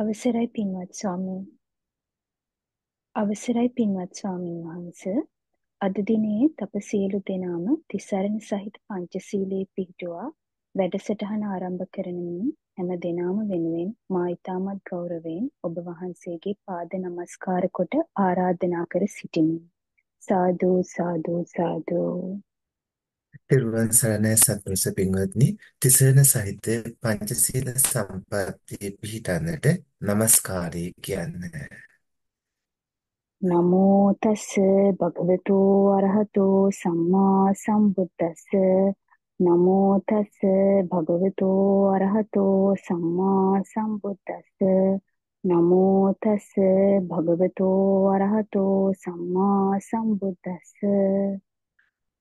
අවසරයි පින්වත් ස්වාමීන් අවසරයි පින්වත් ස්වාමීන් වහන්ස අද දිනේ තප සියලු දෙනාම තිසරණ සහිත පංචශීලයේ පිහිටුවා වැඩසටහන ආරම්භ කරනමින් හැම දෙනාම වෙනුවෙන් මා ඊටමත් ගෞරවයෙන් ඔබ වහන්සේගේ පාද නමස්කාර කොට ආරාධනා කර සිටිමි සාදු සාදු සාදු තෙරුවන් සරණයි සත්පුරුෂ පින්වත්නි තිසරණ සහිත පංචශීල සම්පatti පිහිටන්නට নমස්කාරය කියන්න. නමෝ තස් භගවතු අරහතෝ සම්මා සම්බුද්දස්ස නමෝ තස් භගවතු අරහතෝ සම්මා සම්බුද්දස්ස නමෝ තස් භගවතු අරහතෝ සම්මා සම්බුද්දස්ස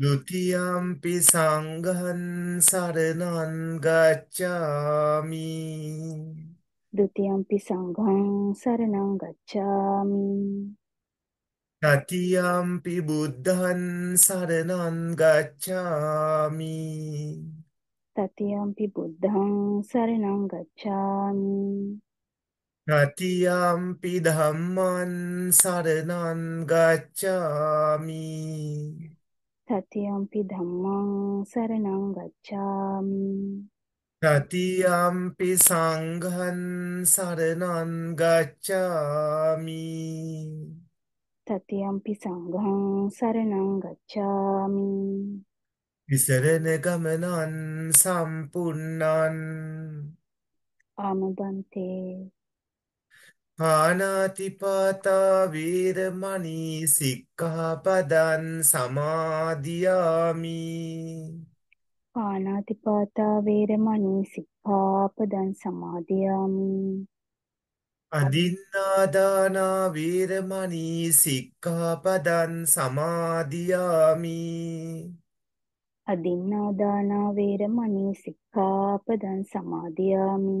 දුතියම්පි සංඝං සරණං ගච්ඡාමි ဒုတိယံ පි සංඝං සරණං ගච්ඡාමි තතියම්පි බුද්ධං සරණං ගච්ඡාමි තතියම්පි බුද්ධං සරණං ගච්ඡාමි තතියම්පි ධම්මං සරණං ගච්ඡාමි තතියම්පි ධම්මං සරණං ගච්ඡාමි තතියම්පි සංඝං සරණං ගච්ඡාමි තතියම්පි සංඝං සරණං ගච්ඡාමි විසරණ ගමනං සම්පූර්ණං ආමබන්තේ පාණාතිපාතා වීරමණී සික්ඛාපදං සමාදියාමි පාණාතිපාතා වීරමණී සික්ඛාපදං සමාදියාමි අදින්නාදාන වීරමණී සික්ඛාපදං සමාදියාමි අදින්නාදාන වීරමණී සික්ඛාපදං සමාදියාමි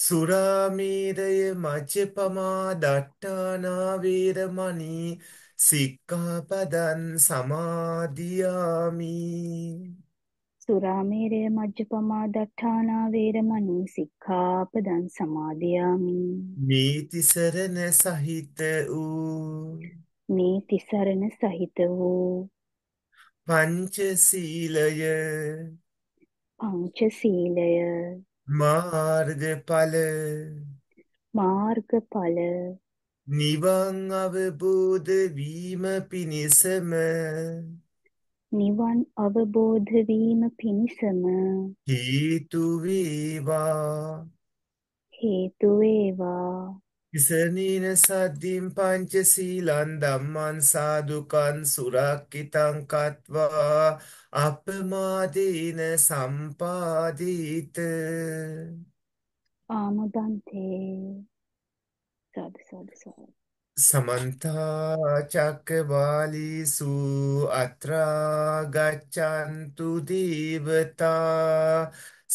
සුරාමේරය මජ්ජපමා දට්ඨානා වේරමණී සික්ඛාපදං සමාදියාමි සුරාමේරය මජ්ජපමා දට්ඨානා වේරමණී සික්ඛාපදං සමාදියාමි මේති සරණ සහිත වූ මේති සරණ සහිත වූ පංචශීලය පංචශීලය මාර්ගඵල මාර්ගඵල නිවන් අවබෝධ වීම පිණිසම නිවන් අවබෝධ වීම පිණිසම හේතු වේවා හේතු වේවා ඉසනීන සද්දීම් පංචසීලන් ධම්මන් සාදුකන් සුරක්කිතං කତ୍වා අපමාදීන සම්පාදීත ආමදන්තේ සාදු සාදු සාදු සමන්ත චක්කවාලීසු අත්‍රා ගච්ඡන්තු දීවතා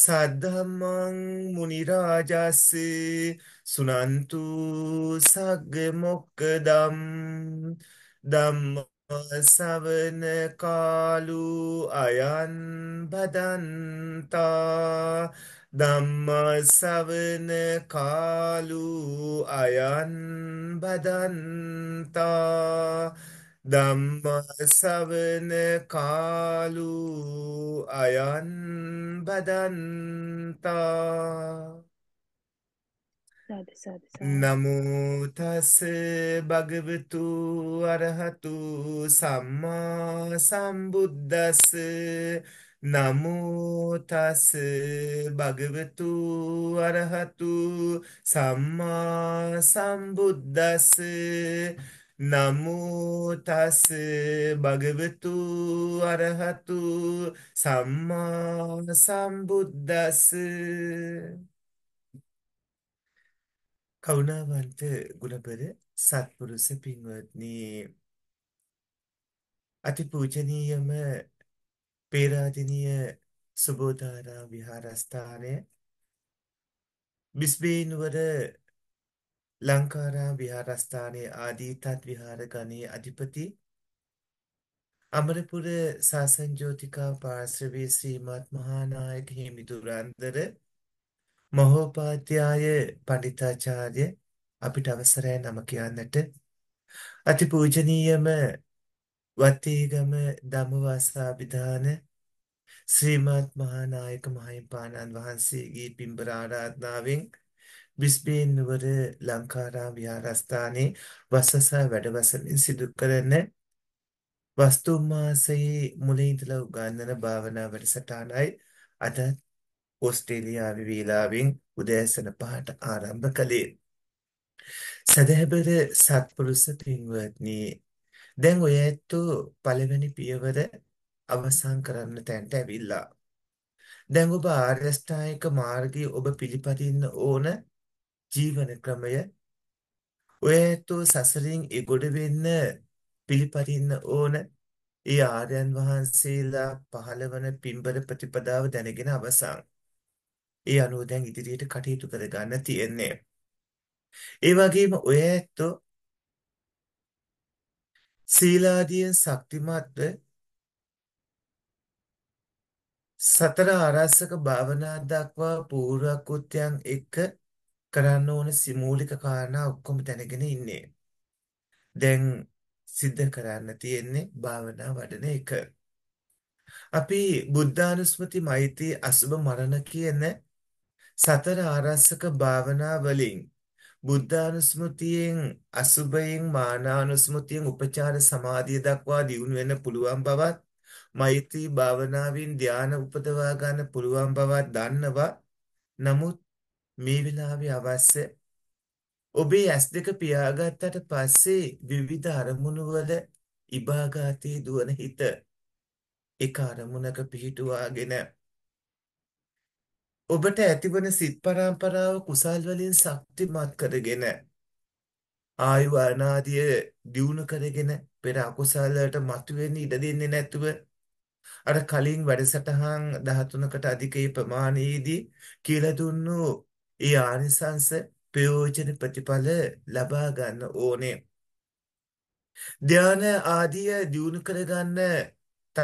සද්ධම්මං මුනි රාජස්සේ සුනන්තු සග්ග මොක්කදම් ධම්ම සවන කාලු අයන් බදන්තා ධම්ම සවන කාලු අයන් බදන්තා ධම්ම සවන කාලු අයන් බදන්තා සාදු සාදු නමෝ තස් භගවතු අරහතු සම්මා සම්බුද්දස්ස නමෝ තස් භගවතු අරහතු සම්මා සම්බුද්දස්ස නමෝ තස් භගවතු අරහතු සම්මා සම්බුද්දස්ස කරුණාවන්ත ගුණබර සත්පුරුෂ පින්වත්නි අතිපූජනීයම පේරාදෙණිය සුබෝධාරා විහාරස්ථානය බිස්බේ නුවර ලංකාරා විහාරස්ථානයේ ආදී තත් විහාර ගණයේ අධිපති අමරපුර සාසංජෝතිකා පාර්ශ්වයේ ශ්‍රීමත් මහානායක හිමිදුරන්දර මහෝපාද්‍යය පඬිතාචාර්ය අපිට අවසරයි නම කියන්නට අතිපූජනීයම වත්තිගම ධම්මවාසාභිධාන ශ්‍රීමත් මහානායක මහින්පාණන් වහන්සේගේ පින්බර ආරාධනාවෙන් බිස්බේන් නුවර ලංකාරාම විහාරස්ථානයේ වස්සසා වැඩවසමින් සිදු කරන වස්තුම් මාසයේ මුලින් ඉඳලා උගන්වන භාවනා වැඩසටහනයි අදත් ඕස්ට්‍රේලියාවේ වේලාවෙන් උදෑසන 5ට ආරම්භ කළේ. සදහැබර සත්පුරුෂ පින්වත්නි දැන් ඔය ඇත්තෝ පළවෙනි පියවර අවසන් කරන්න තැනට ඇවිල්ලා. දැන් ඔබ ආරියෂ්ඨායක මාර්ගයේ ඔබ පිළිපදින්න ඕන ජීවන ක්‍රමය ඔය ඇත්තෝ සසරින් එගොඩ වෙන්න පිළිපදින්න ඕන ඒ ආර්යයන් වහන්සේලා පහළවන පින්බර ප්‍රතිපදාව දැනගෙන අවසන්. ඒ අනුව දැන් ඉදිරියට කටයුතු කර ගන්න තියෙන්නේ. ඒ වගේම ඔය ඇත්තෝ සීලාදීන් ශක්තිමත්ව සතර ආරස්සක භාවනා දක්වා පූර්වකෘත්‍යයන් එක්ක කරන්න ඕන සිමූලික කාරණා ඔක්කොම දැනගෙන ඉන්නේ. දැන් සිද්ධ කරන්න තියෙන්නේ භාවනා වඩන එක. අපි බුද්ධානුස්මති මෛත්‍රී අසුබ මරණ කියන සතර ආරස්සක භාවනා වලින් බුද්ධානුස්මතියෙන් අසුබයෙන් මානානුස්මතියෙන් උපචාර සමාධිය දක්වා දියුණු වෙන්න පුළුවන් බවත් මෛත්‍රී භාවනාවෙන් ධාන උපදවා ගන්න පුළුවන් බවත් දන්නවා නමුත් මේ වෙලාවේ අවශ්‍ය ඔබේ ඇස් දෙක පියාගත්තට පස්සේ විවිධ අරමුණු වල ඉබාගාතේ දුවන හිත එක අරමුණක පිහිටුවාගෙන ඔබට ඇතිවන සිත් පරම්පරාව කුසල් වලින් ශක්තිමත් කරගෙන ආයු අනාදිය දියුණු කරගෙන පෙර අකුසල් වලට මතුවෙන්න ඉඩ දෙන්නේ නැතුව අර කලින් වැඩසටහන් 13කට අධික ඒ ප්‍රමාණයේදී කියලා දුන්නු ඒ ආනිසංස ප්‍රයෝජන ප්‍රතිඵල ලබා ගන්න ඕනේ. ධාන ආදිය දියුණු කරගන්න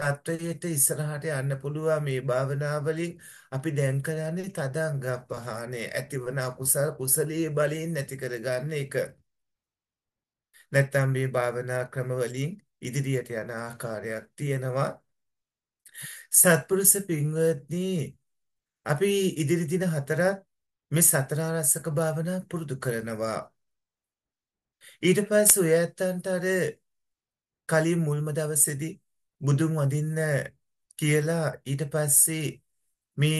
තත්වයට ඉස්සරහට යන්න පුළුවන් මේ භාවනාවලින් අපි දැන් කරන්නේ තදංග පහානේ ඇතිවන අකුසල කුසලයේ බලයෙන් නැති කරගන්න එක. නැත්තම් මේ භාවනා ක්‍රම වලින් ඉදිරියට යන ආකාරයක් තියෙනවා. සත්පුරුෂ පින්වත්නි අපි ඉදිරි දින හතරක් මේ සතරාරසක භාවනා පුරුදු කරනවා. ඊට පස්සේ ඔය ඇත්තන්ට අර කලින් මුල්ම දවසේදී බුදුන් වඳින්න කියලා ඊට පස්සේ මේ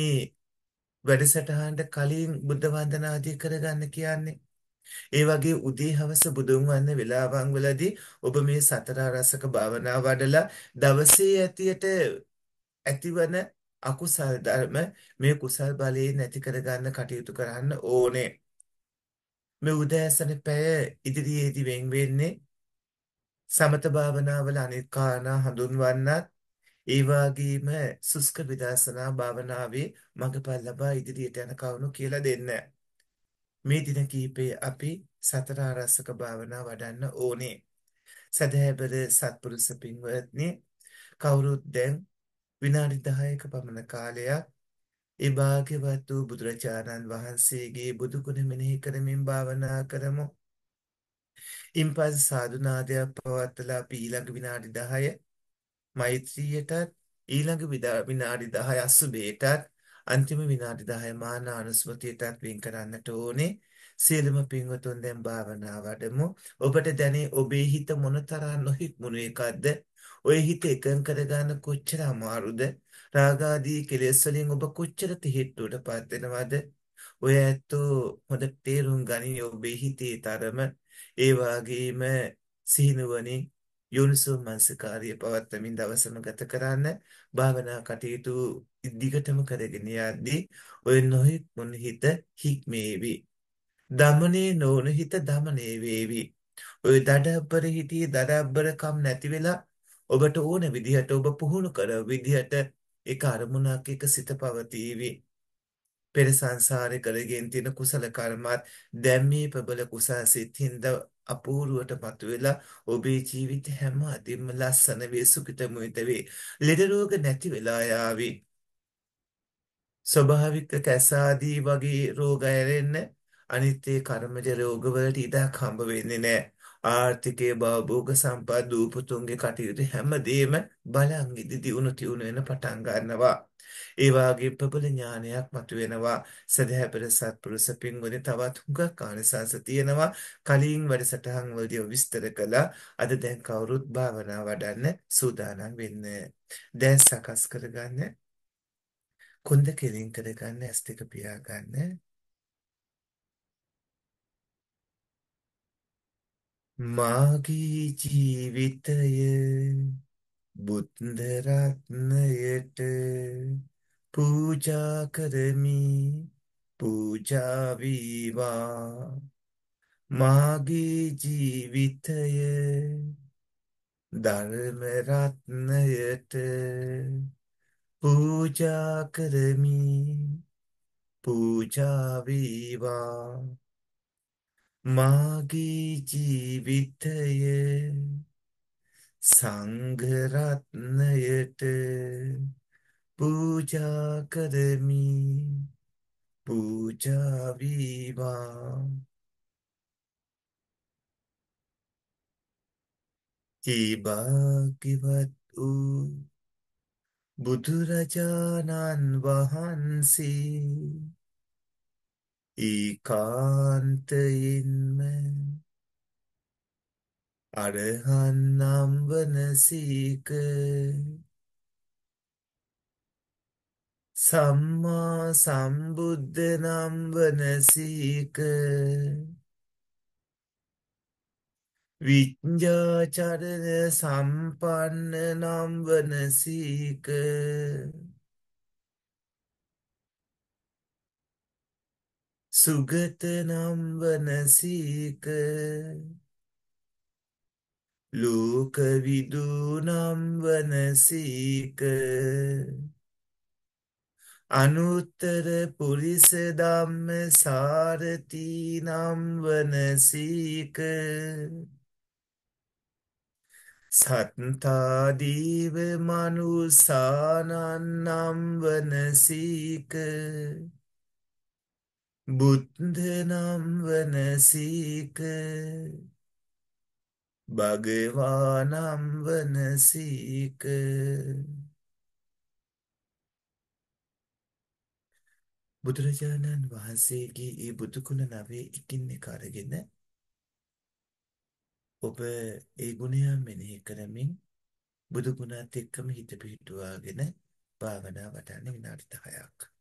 වැඩසටහනට කලින් බුද්ධ වන්දනාදී කරගන්න කියන්නේ. ඒ වගේ උදේ හවස බුදුන් වන්න වෙලාවන් වලදී ඔබ මේ සතර රසක භාවනා වඩලා දවසේ ඇතියට ඇතිවන අකුසල් ධර්ම මේ කුසල් බලයෙන් නැති කරගන්න කටයුතු කරන්න ඕනේ. මේ උදෑසන පැය ඉදිරියේදී වෙන් වෙන්නේ සමත භාවනාවල අනිත් කාරණා හඳුන්වන්නත් ඒ වගේම සුස්ක විදර්ශනා භාවනාවේ මඟපල් ලබා ඉදිරියට යන කවුණු කියලා දෙන්න. මේ දින කීපයේ අපි සතර ආරස්සක භාවනා වඩන්න ඕනේ. සදහැබර සත්පුරුෂ පින්වත්නි කවුරුත් දැන් විනාඩි 10ක පමණ කාලයක් ඒ භාග්‍යවත් වූ බුදුරජාණන් වහන්සේගේ බුදු ගුණ මෙනෙහි කරමින් භාවනා කරමු. ඉන් පස්සේ සාදුනාදයක් පවත්ලා අපි ඊළඟ විනාඩි 10 මෛත්‍රියටත් ඊළඟ විනාඩි 10 අසුබේටත් අන්තිම විනාඩි 10 මාන අනුස්මතියටත් වෙන් කරන්නට ඕනේ. සියලුම පින්වතුන් දැන් භාවනා වඩමු. ඔබට දැනේ ඔබේ හිත මොනතරම් නොහික්මුණු එකක්ද? ඔය හිත එකඟ කරගන්න කොච්චර අමාරුද? රාගාදී කෙලෙස් වලින් ඔබ කොච්චර තිහෙට්ටුවටපත් වෙනවද? ඔය ඇත්තෝ හොඳ තේරුම් ගනී ඔබේ හිතේ තරම ඒ වගේම සීනුවනේ යෝනිසෝ මනසකාරය පවත්වමින් දවසම ගත කරන්න භාවනා කටයුතු දිගටම කරගෙන යද්දී ඔය නොහිත් මොන හිත හික්මේවි. දමනේ නොවන හිත දමනේ වේවි. ඔය දඩබ්බර හිතේ දඩබ්බරකම් නැති වෙලා ඔබට ඕන විදිහට ඔබ පුහුණු කර විදිහට ඒක අරමුණක් එක සිත පවතිවි. පෙර සංසාරේ කරගෙන තියෙන කුසල කර්මත් දැන් මේ ප්‍රබල කුසල සිත් හින්දා අපූර්වට මතුවෙලා ඔබේ ජීවිත හැම අදින්ම ලස්සන වේ සුඛිතමිත වේ ලෙඩ රෝග නැති වෙලා යාවි ස්වභාවික කැසාදී වගේ රෝග ඇරෙන්න අනිත් ඒ කර්මජ රෝගවලට ඉඩක් හම්බ වෙන්නේ නැහැ ආර්ථිකයේ භවභෝග සම්පත් දූපතුන්ගේ කටයුතු හැමදේම බලන් ඉදි දියුණු තියුණු වෙන පටන් ගන්නවා ඒ වාගේ ප්‍රබල ඥානයක් මතුවෙනවා. සදහැ පෙර සත්පුරුෂ පින්වුනි තවත් හුඟක් ආනිසංස තියෙනවා. කලින් වැඩසටහන් වලදී විස්තර කළා. අද දැන් කවුරුත් භාවනා වඩන්න සූදානම් වෙන්න. දැන් සකස් කරගන්න. කොන්ද කෙලින් කරගන්න, ඇස් දෙක පියාගන්න. මාගේ ජීවිතය බුද්ධ රත්නයට පූජා කරමි පූජා වේවා මාගේ ජීවිතය ධර්ම රත්නයට පූජා කරමි පූජා වේවා මාගේ ජීවිතය සංඝරත්නයට පූජා කරමි පූජා වේවා ඊභාග්‍යවත් වූ බුදුරජාණන් වහන්සේ ඒකාන්තයෙන්ම අරහන් නම් වන සීක සම්මා සම්බුද්ධ නම් වන සීක විඤ්ඤාචරණ සම්පන්න නම් වන සීක සුගත නම් වන සීක ලෝක විදුනම් වනසීක අනුත්තර පුරිස ධම්ම සාරති නම් වනසීක සත්තාදීව මනුසානන්නම් වනසීක බුද්ධ නම් වනසීක භගවානම් වනසීක බුදුරජාණන් වහන්සේගේ ඒ බුදුගුණ නවයේ එකින් එක අරගෙන ඔබ ඒ ගුණයන් මෙනෙහි කරමින් බුදුගුණත් එක්කම හිත පිහිටුවාගෙන භාවනා වඩන්න විනාඩි 10ක්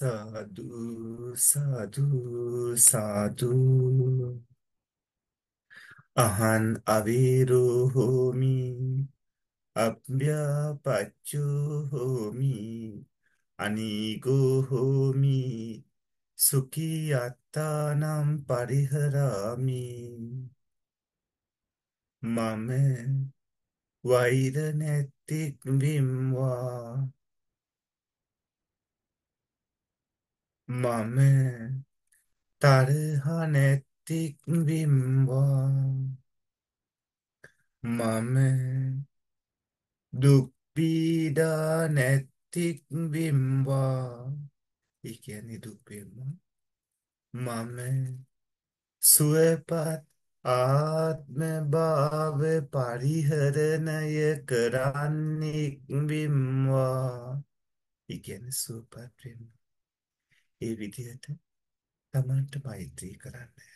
සාදු සාදු සාදු අහන් අවීරෝ හෝමි අභ්‍යාපච්චෝ හෝමි අනීගෝ හෝමි සුඛී අත්තානම් පරිහරාමි මම වෛර නැති විම්වා මම තරහ නැතික් විම්වා මම දුක් පීඩා නැතික් විම්වා ඒ කියන්නේ දුක් විම්වා මම සුවපත් ආත්ම භාව පරිහරණය කරන්නෙක් විම්වා ඒ කියන්නේ සුවපත් විම්වා ඒ විදිහට තමන්ට මෛත්‍රී කරන්න.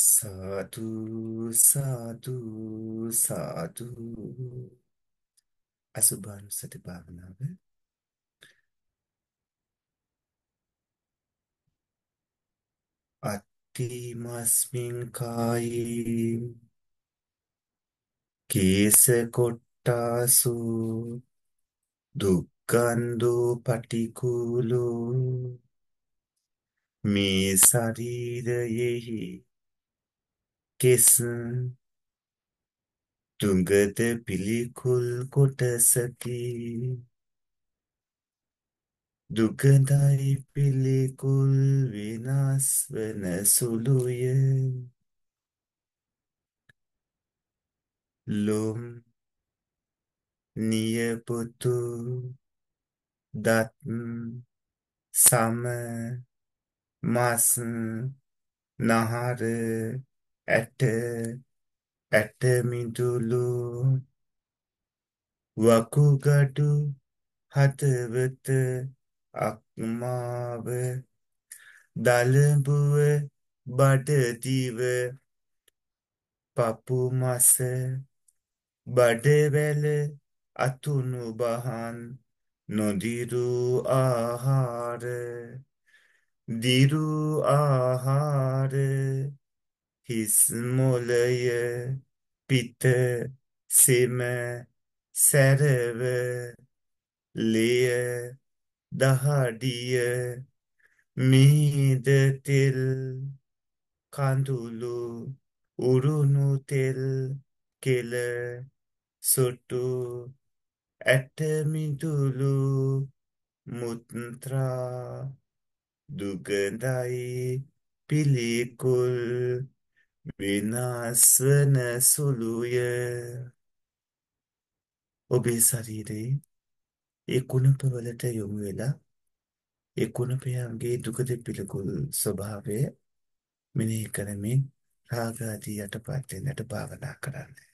සාදු සාදු සාදු අසුභානුසති භාවනාව අත්තිමස්මින් කායේ කේස කොට්ටාසු දුක්ඛන්‍දෝ පටිකූලෝ මේ ශරීරයෙහි කෙස් තුඟද පිළිකුල් කොටසකි දුකදයි පිළිකුල් විනාස් වන සුළුය ලොම් නියපොතු දත් සම මස් නහර ඇට ඇට මිදුළු වකුගඩු හතවත අක්මාව දලඹුව බඩදිව පපු මස බඩවැල අතුණු බහන් නොදිරු ආහාර දිරු ආහාර හිස්මුලය පිත සෙම සැරව ලෙය දහඩිය මීද තෙල් කඳුළු උරුණු තෙල් කෙල සොටු ඇටමිදුළු මුත්‍රා දුගඳයි පිළිකුල් වෙනස් වන සුළුය ඔබේ ශරීරයේ ඒ කුණපවලට යොමු වෙලා ඒ කුණපයන්ගේ දුක දෙපිලකුල් ස්වභාවය මෙනෙහි කරමින් රාග ආදී යටපත් වෙන්නට භාවනා කරන්න.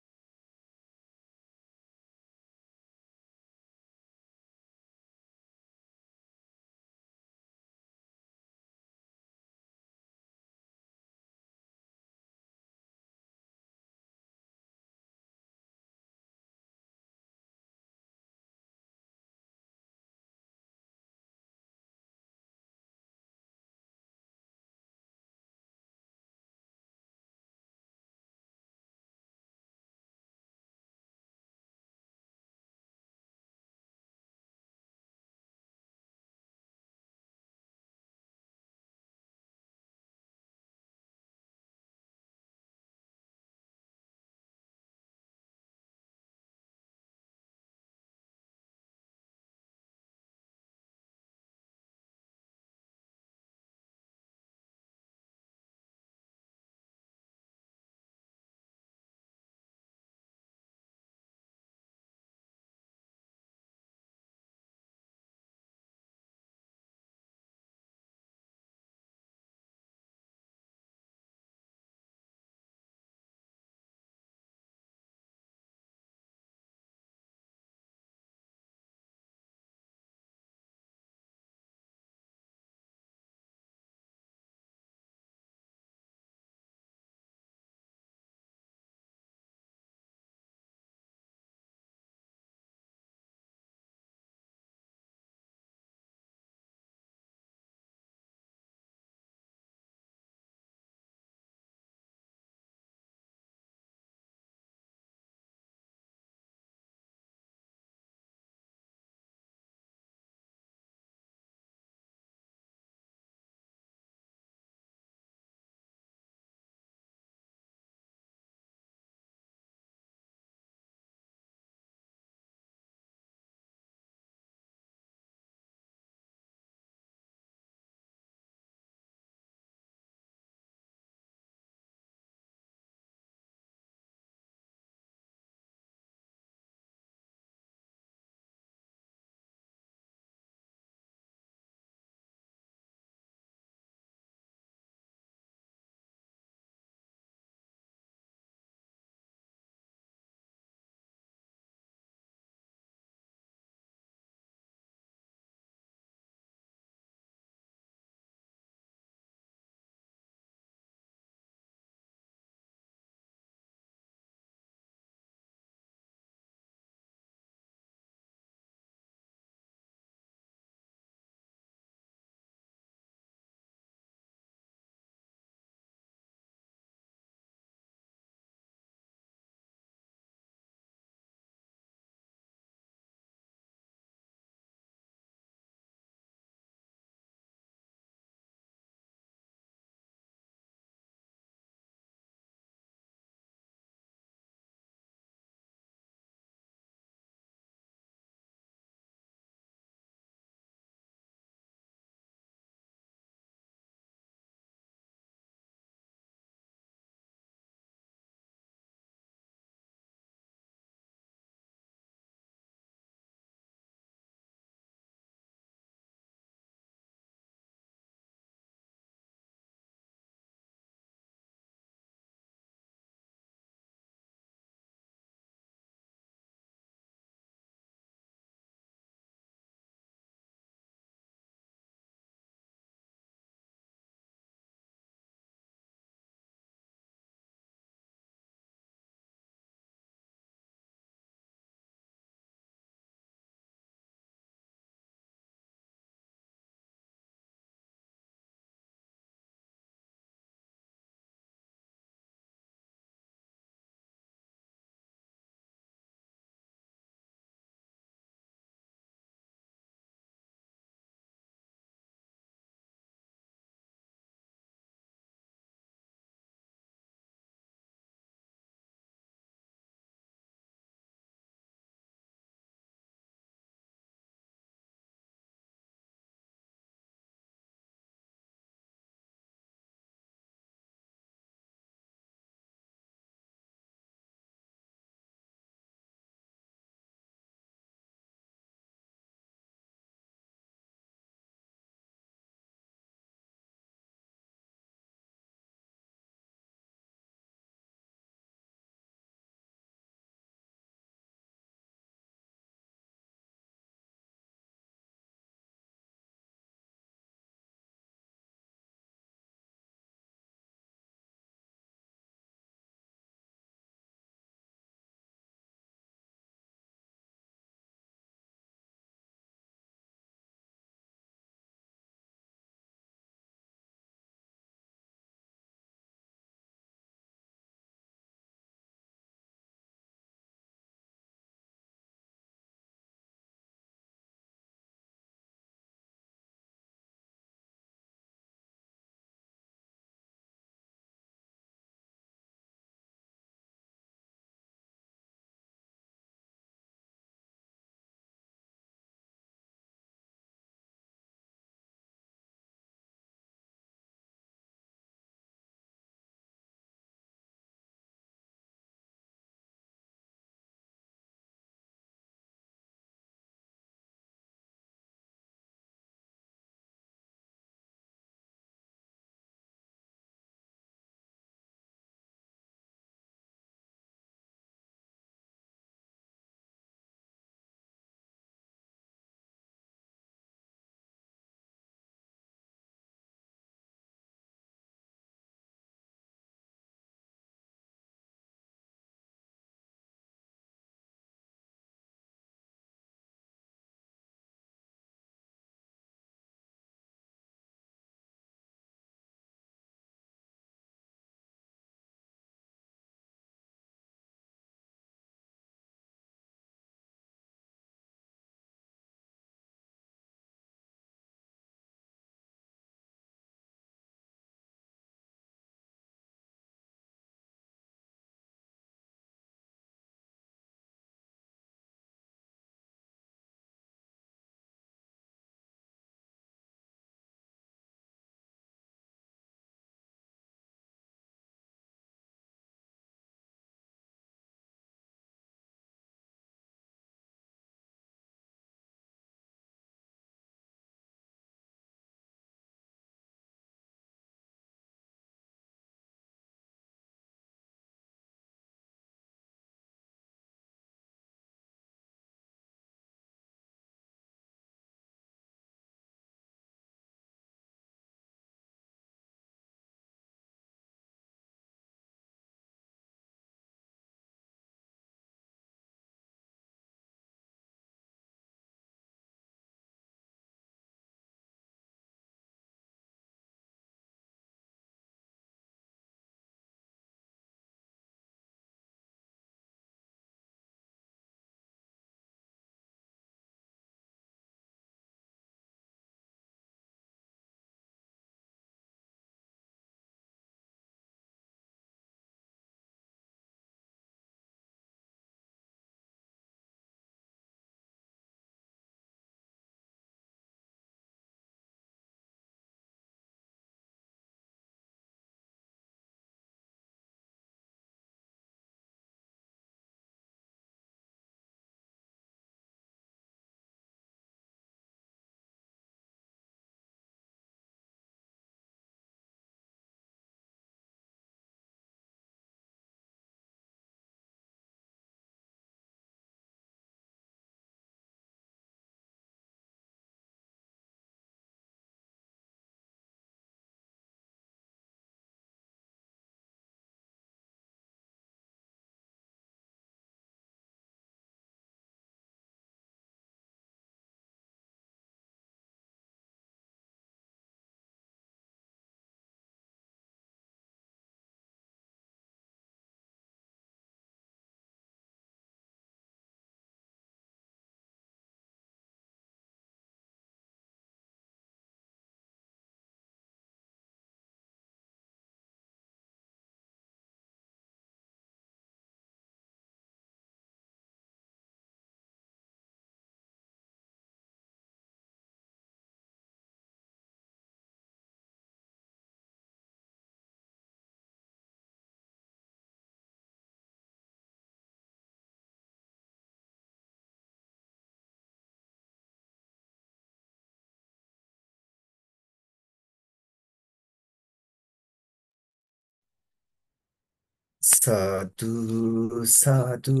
සාදු සාදු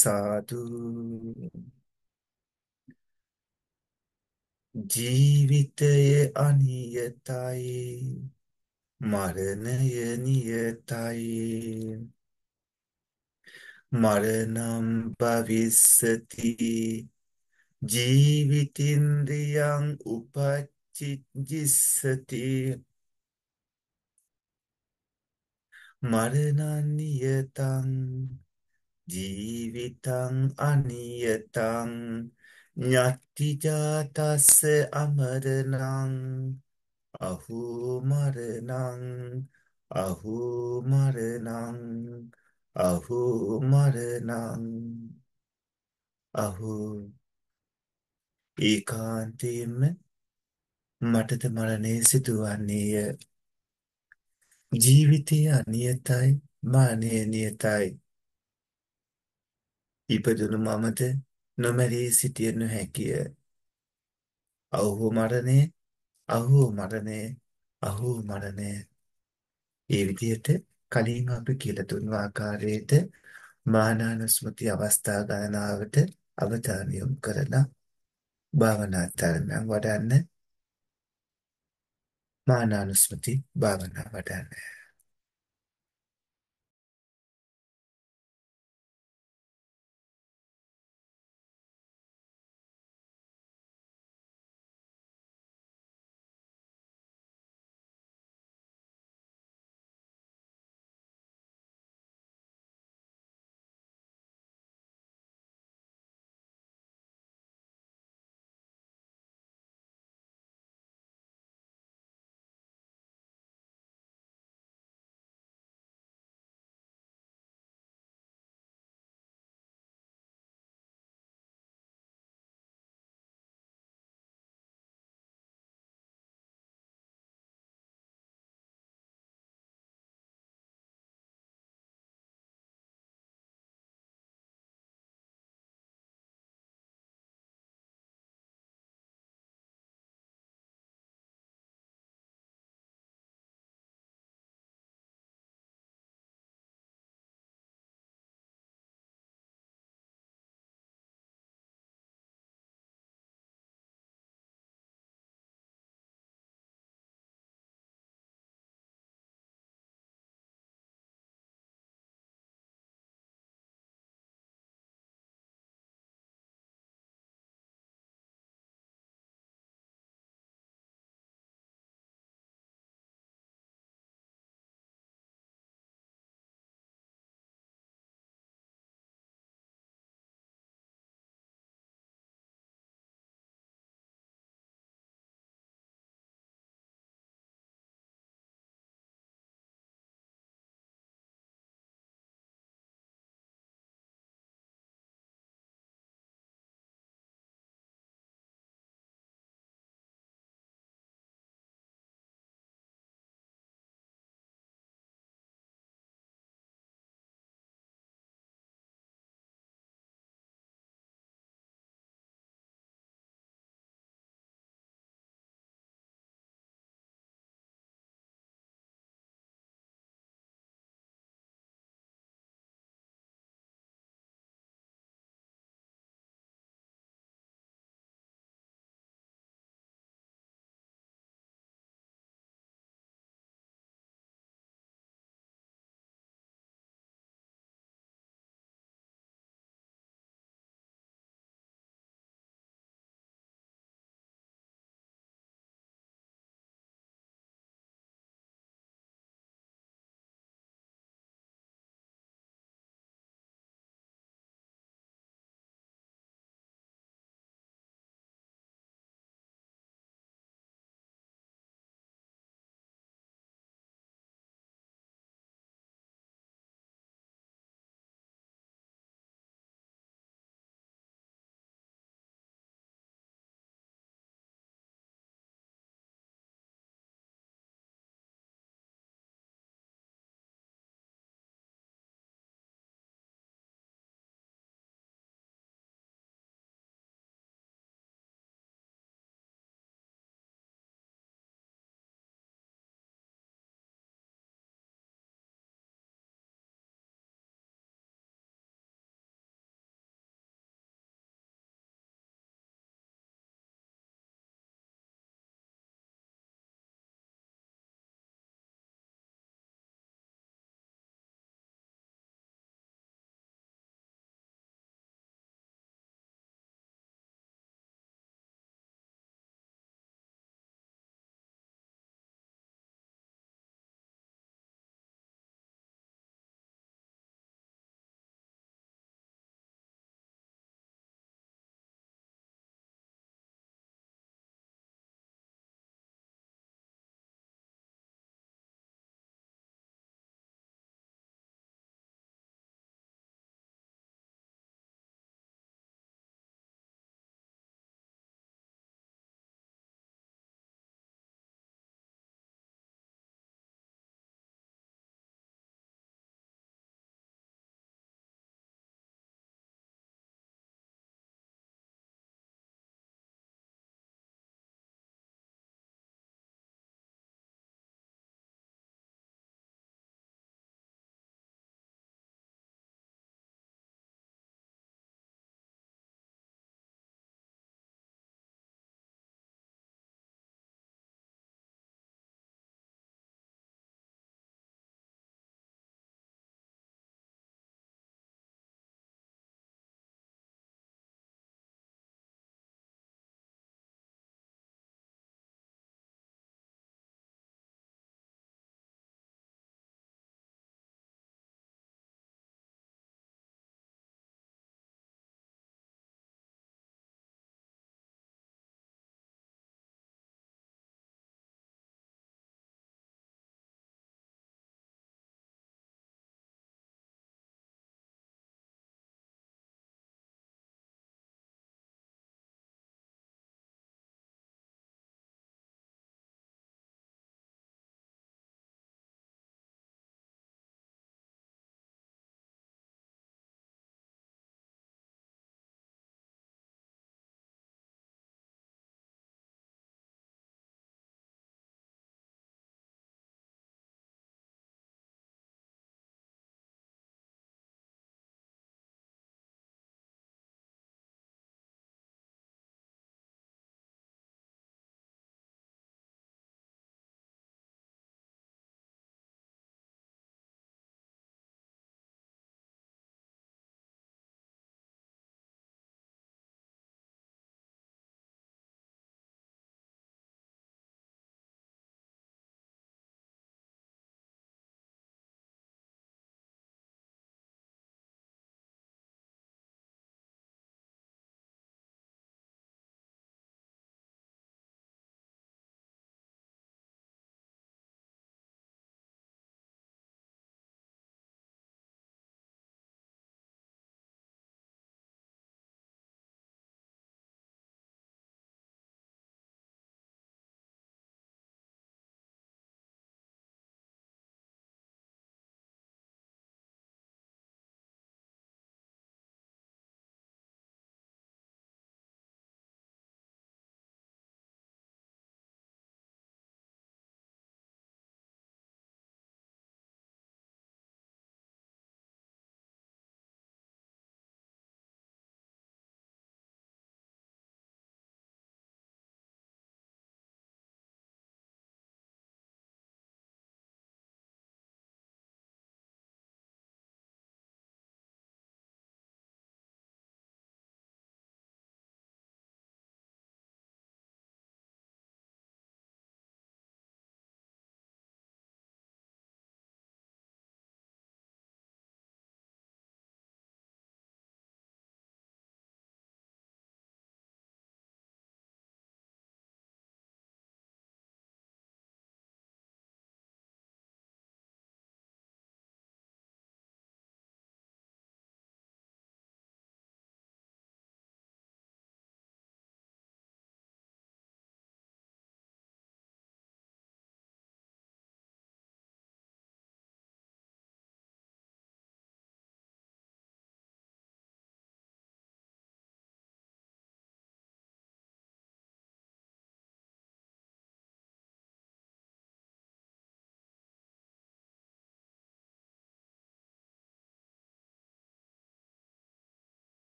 සාදු ජීවිතය අනියතයි මරණය නියතයි මරණම් භවිස්සති ජීවිතින්ද්‍රියං උපච්චිජ්ජිස්සති මරණන්නියතං ජීවිතං අනියතං ඥත්තිජාතස්ස අමරණං අහෝ මරණං අහෝ මරණං අහෝ මරණං අහෝ ඒකාන්තයෙන්ම මටද මරණය සිදුවන්නේය ජීවිතය අනියතයි මරණය නියතයි ඉපදුණු මමද නොමැරී සිටිය නොහැකිය අවහු මරණය අහු මරණය අහු මරණය ඒ විදිහට කලින් අපි කියලා දුන් ආකාරයට මානානුස්මති අවස්ථා ගණනාවට අවධානය යොමු කරලා භාවනා ධර්මයන් වඩන්න मां नानुस्मृति बावन वटाना है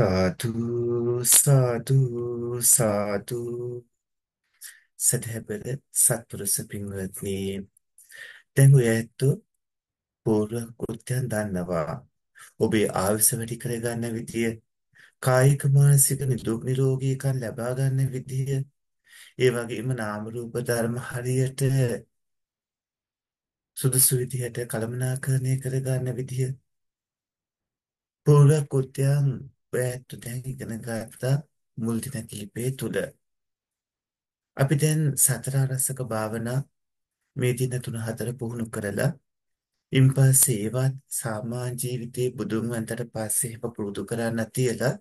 සාදු සාදු සාදු සදහැබල සත්පුරුෂ පින්වත්නි දැන් ඔය ඇත්තෝ පූර්ව කෘත්‍යයන් දන්නවා ඔබේ ආයුෂ වැඩි කරගන්න විදිය කායික මානසික නිදුක් නිරෝගීකම් ලබා ගන්න විදිය ඒ වගේම නාම රූප ධර්ම හරියට සුදුසු විදිහට කළමනාකරණය කරගන්න විදිය පූර්ව කෘත්‍යයන් ඈත්තු දැන් ඉගෙන ගත්ත මුල් දින කිහිපය තුල අපි දැන් සතර අරසක භාවනා මේ දින තුන හතර පුහුණු කරලා ඉන්පස්සේ ඒවත් සාමාන්‍ය ජීවිතේ බුදුන් වහන්සේට පස්සේ හිප පුරුදු කරන්න තියලා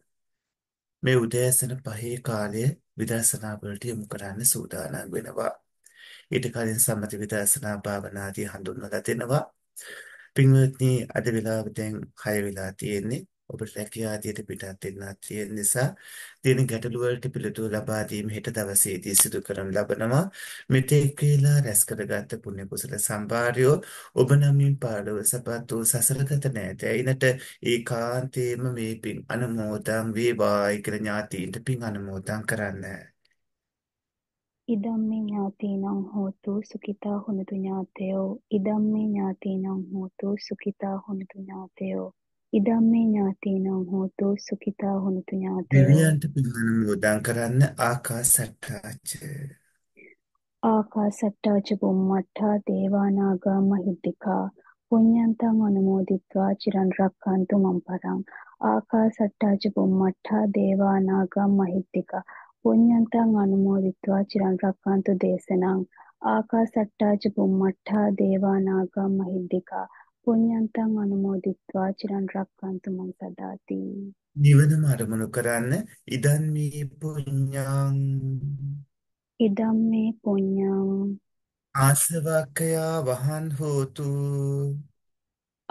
මේ උදෑසන පහේ කාලය විදර්ශනා වලට යොමු කරන්න සූදානම් වෙනවා. ඊට කලින් සම්මත විදර්ශනා භාවනාදී හඳුන්වලා දෙනවා. පින්වත්නි අද වෙලාව දැන් 6 වෙලා තියෙන්නේ. ඔබට රැකියාදියට පිටත් වෙන්නත් තියෙන නිසා දින ගැටලු වලට පිළිතුරු ලබා දීම හෙට දවසේදී සිදු කරනු ලබනවා මෙතෙක් වේලා රැස් කරගත් පුණ්‍ය කුසල සම්භාරයෝ ඔබ නමින් පාළුව සපත් වූ සසරගත නැත එයිනට ඒකාන්තේම මේ පින් අනුමෝදන් වේවායි කියලා ඥාතීන්ට පින් අනුමෝදන් කරන්න ඉදම්මේ ඥාතීනං හෝතු සුඛිතා හුනතු ඥාතයෝ ඉදම්මේ ඥාතීනං හෝතු සුඛිතා හුනතු ඥාතයෝ ඉදම්මේ ඥාතීනෝ හෝතෝ සුඛිතා හොනතු ඥාතය දෙවියන්ට පිළිගන්න උදං කරන්න ආකාසට්ටාච ආකාසට්ටාච බුම්මට්ටා දේවානාගා මහිද්దికා පුඤ්ඤන්තං අනුමෝදිත්වා චිරන් රක්칸තු මම් පරං ආකාසට්ටාච බුම්මට්ටා දේවානාගා මහිද්దికා පුඤ්ඤන්තං අනුමෝදිත්වා චිරන් රක්칸තු දේශනං ආකාසට්ටාච බුම්මට්ටා දේවානාගා මහිද්దికා පුඤ්ඤන්තං අනුමෝදිත්වා චිරන් රක්칸තු මං සදාති නිවනම අරමුණු කරන්න ඉදන් මේ පුඤ්ඤං ඉදම් මේ පුඤ්ඤං ආසවක්ඛයා වහන් හෝතු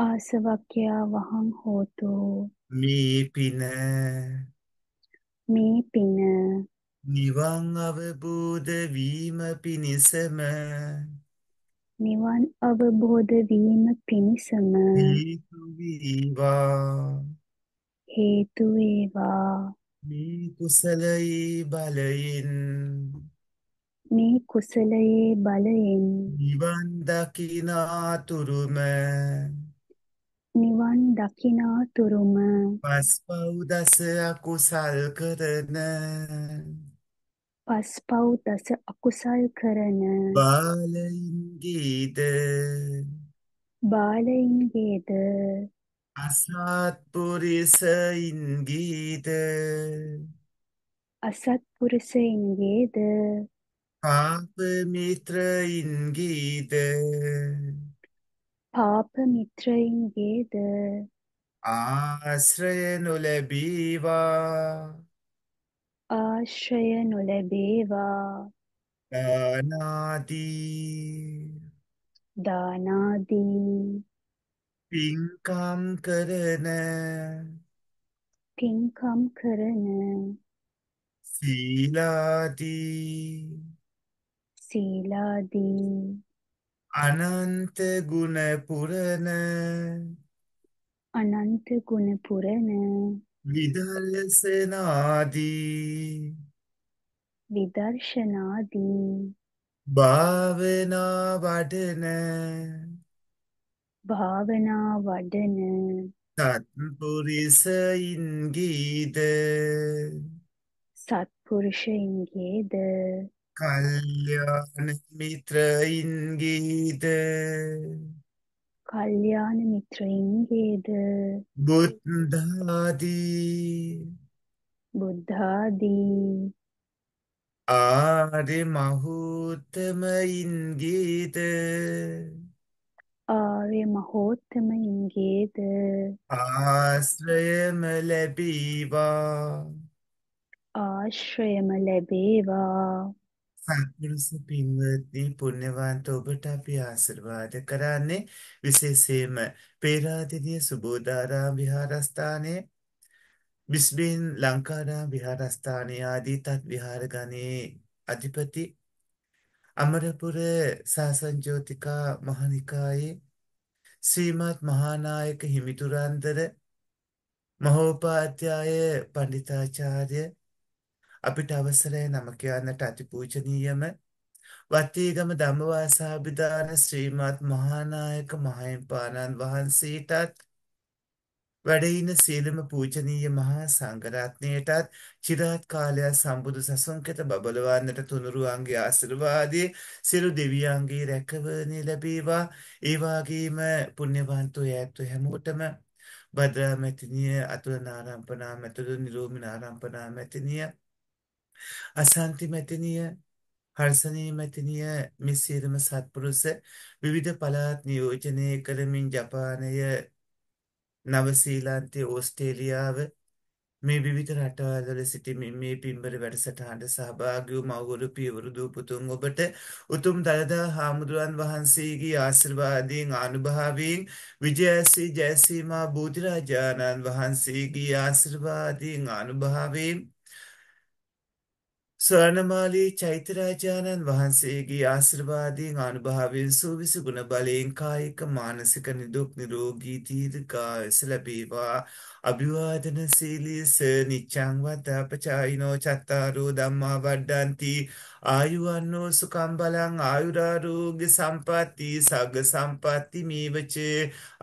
ආසවක්ඛයා වහන් හෝතු මේ පින මේ පින නිවන් අවබෝධ වීම පිණිසම නිවන් අවබෝධ වීම පිණිසම හේතු වේවා මේ කුසලයේ බලයෙන් මේ කුසලයේ බලයෙන් නිවන් දකිනාතුරුම නිවන් දකිනාතුරුම පස්පව් දස අකුසල් කරන පස්පව් දස අකුසල් කරන බාලයින්ගේද බාලයින්ගේද අසත්පුරිසයින්ගේද අසත්පුරිසයින්ගේද පාප මිත්‍රයින්ගේද පාප මිත්‍රයින්ගේද ආශ්‍රය නොලැබීවා ආශ්‍රය නොලැබේවා දානාදී දානාදී පින්කම් කරන පින්කම් කරන සීලාදී සීලාදී අනන්ත ගුණ පුරන අනන්ත ගුණ පුරන විදර්ශනාදී විදර්ශනාදී භාවනා වඩන භාවනා වඩන සත්පුරිසයින්ගේද සත්පුරුෂයින්ගේද කල්යාණ මිත්‍රයින්ගේද කල්යාණ මිත්‍රයින්ගේද බුද්ධාදී බුද්ධාදී ආරි මහෝත්තමයින්ගේද ආර්ය මහෝත්තමයින්ගේද ආශ්‍රයම ලැබීවා ආශ්‍රයම ලැබේවා සත්පුරුෂ පින්වත්නි පුණ්‍යවන්ත ඔබට අපි ආශිර්වාද කරන්නේ විශේෂයෙන්ම පේරාදෙණිය සුබෝධාරාම විහාරස්ථානයේ බිස්බින් ලංකාරාම විහාරස්ථානයේ ආදී තත් විහාර ගණේ අධිපති අමරපුර සාසංජෝතිකා මහනිකායේ ශ්‍රීමත් මහානායක හිමිතුරන්දර මහෝපාධ්‍යාය පණ්ඩිතාචාර්ය අපිට අවසරයි නම කියන්නට අතිපූජනීයම වත්තේගම ධම්මවාසාභිදාන ශ්‍රීමත් මහානායක මහින්පාණන් වහන්සේටත් වැඩ ඉන සියලුම පූජනීය මහා සංඝරත්නයටත් চিරාත් කාලය සම්බුදු සසුන්කත බබලවන්නට තුනුරුවන්ගේ ආශිර්වාදයේ සියලු දෙවියන්ගේ රැකවරණය ලැබේවා ඒ වගේම පුණ්‍යවන්තෝ ඈත්තු හැමෝටම භද්‍රා මැතිනිය අතුල නාරම්පනා මැතුළු නිරෝමි නාරම්පනා මැතිනිය අසන්ති මැතිනිය හර්ෂණී මැතිනිය මිස් සීරම සත්පුරුෂ විවිධ පළාත් නියෝජනය කරමින් ජපානය නවසීලන්තය ඕස්ට්‍රේලියාව මේ විවිධ රටවල්වල සිටිමින් මේ පින්බර වැඩසටහනට සහභාගී වූ මව්වරු පියවරු දූ පුතුන් ඔබට උතුම් දළදා හාමුදුරන් වහන්සේගේ ආශිර්වාදයෙන් ආනුභාවයෙන් විජයසී ජයසීමා බෝධිරාජාණන් වහන්සේගේ ආශිර්වාදයෙන් ආනුභාවයෙන් ස්වර්ණමාලී චෛත්‍යරාජානන් වහන්සේගේ ආශිර්වාදයෙන් අනුභාවයෙන් සූවිසි ගුණ බලයෙන් කායික මානසික නිදුක් නිරෝගී දීර්ඝායස ලැබේවා අභිවාදන සීලිස නිච්ඡං වතපචායිනෝ චත්තාරෝ ධම්මා වඩ්ඩಂತಿ ආයුවන්නෝ සුඛං බලං ආයුරාෝග්‍ය සම්පatti සග්ග සම්පatti මේවච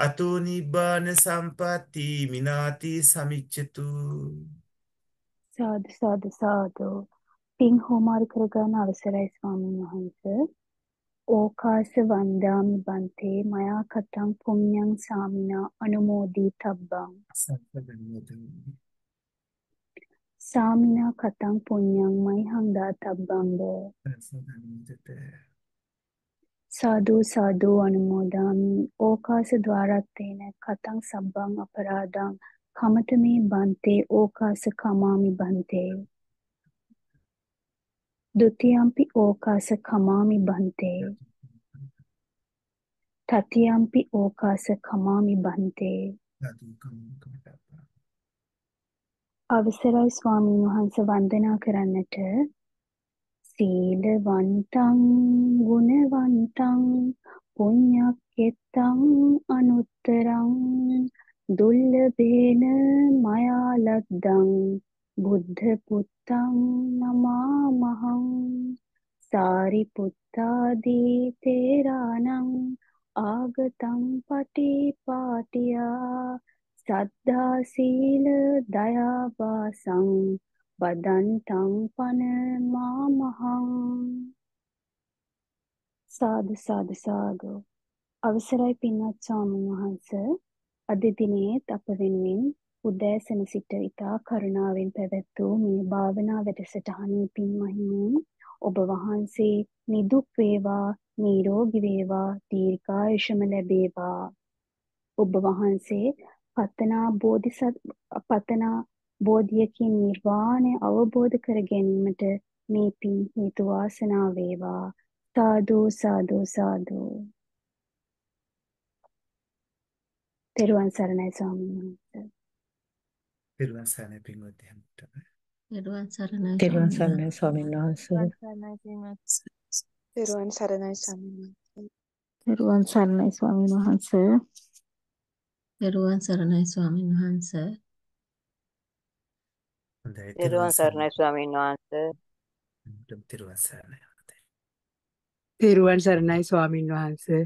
අතෝ නිබ්බාන සම්පatti මිනාති සමිච්ඡතු සාදු සාදු සාදු පින් හෝමාරු කරගන්න අවසරයි ස්වාමීන් වහන්ස. ඕකාස වන්දාමි බන්තේ මයා කතං පුඤ්ඤං සාමිනා අනුමෝදී තබ්බං. සාමිනා කතං පුඤ්ඤං මයි හංදා තබ්බංග. සාදු සාදු අනුමෝදාමි ඕකාස ద్వාරත්තේන කතං සබ්බං අපරාධං කමතමේ බන්තේ ඕකාස කමාමි බන්තේ දුතියම්පි ඕකාස කමාමි බන්තේ තතියම්පි ඕකාස කමාමි බන්තේ අවසරයි ස්වාමීන් වහන්ස වන්දනා කරන්නට සීලවන්තං ගුණවන්තං පුඤ්ඤක්කෙත්තං අනුත්තරං දුල්ලබේන මයාලද්දං බුද්ධ පුත්තං නමාමහං සාරිපුත්තාදී තේරානං ආගතං පටි පාටියා සද්ධා සීල දයාවාසං බදන්තං පන මාමහං සාදු සාදු සාදු අවසරයි පින්වත් ස්වාමීන් වහන්ස අද දිනේත් අප වෙනුවෙන් උදෑසන සිට ඉතා කරුණාවෙන් පැවැත්වූ මේ භාවනා වැඩසටහනේ පින් මහිමින් ඔබ වහන්සේ නිදුක් වේවා නිරෝගී වේවා දීර්ඝායුෂම ලැබේවා ඔබ වහන්සේ පතනා බෝධිසත් පතනා බෝධියකින් නිර්වාණය අවබෝධ කර ගැනීමට මේ පින් හේතු වාසනා වේවා සාදු සාදු සාදු තෙරුවන් සරණයි ස්වාමීනි පිරුවන් සරණයි පින්වත් හැමෝටම. පිරුවන් සරණයි. පිරුවන් සරණයි ස්වාමීන් වහන්සේ. පිරුවන් සරණයි ස්වාමීන් වහන්සේ. පිරුවන් සරණයි ස්වාමීන් වහන්සේ. පිරුවන් සරණයි ස්වාමීන් වහන්සේ. පිරුවන් සරණයි ස්වාමීන් වහන්සේ. පිරුවන් සරණයි. පිරුවන් සරණයි ස්වාමීන් වහන්සේ.